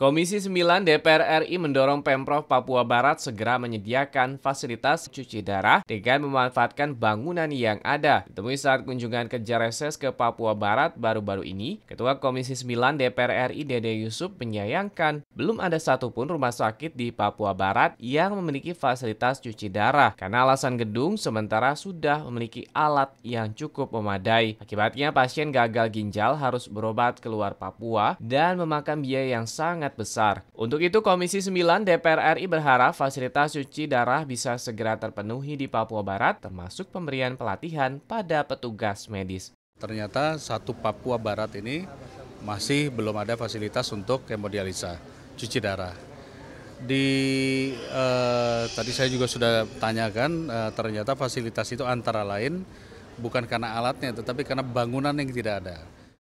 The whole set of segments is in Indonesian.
Komisi 9 DPR RI mendorong Pemprov Papua Barat segera menyediakan fasilitas cuci darah dengan memanfaatkan bangunan yang ada. Ditemui saat kunjungan kerja reses ke Papua Barat baru-baru ini, Ketua Komisi 9 DPR RI Dede Yusuf menyayangkan belum ada satupun rumah sakit di Papua Barat yang memiliki fasilitas cuci darah karena alasan gedung sementara sudah memiliki alat yang cukup memadai. Akibatnya pasien gagal ginjal harus berobat keluar Papua dan memakan biaya yang sangat sangat besar. Untuk itu, Komisi 9 DPR RI berharap fasilitas cuci darah bisa segera terpenuhi di Papua Barat, termasuk pemberian pelatihan pada petugas medis. Ternyata satu Papua Barat ini masih belum ada fasilitas untuk hemodialisa, cuci darah. Di eh, tadi saya juga sudah tanyakan, eh, ternyata fasilitas itu antara lain bukan karena alatnya, tetapi karena bangunan yang tidak ada.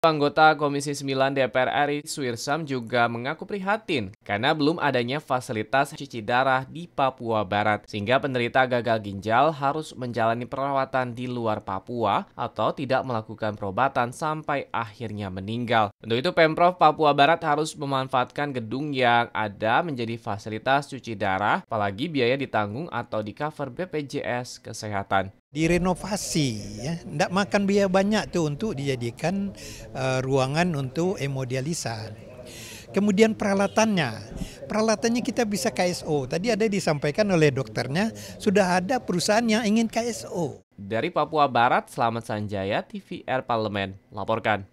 Anggota Komisi 9 DPR RI Suirsam juga mengaku prihatin karena belum adanya fasilitas cuci darah di Papua Barat sehingga penderita gagal ginjal harus menjalani perawatan di luar Papua atau tidak melakukan perobatan sampai akhirnya meninggal. Untuk itu Pemprov Papua Barat harus memanfaatkan gedung yang ada menjadi fasilitas cuci darah apalagi biaya ditanggung atau di cover BPJS Kesehatan direnovasi ya tidak makan biaya banyak tuh untuk dijadikan uh, ruangan untuk hemodialisa kemudian peralatannya peralatannya kita bisa KSO tadi ada disampaikan oleh dokternya sudah ada perusahaan yang ingin KSO dari Papua Barat Selamat Sanjaya TVR Parlemen laporkan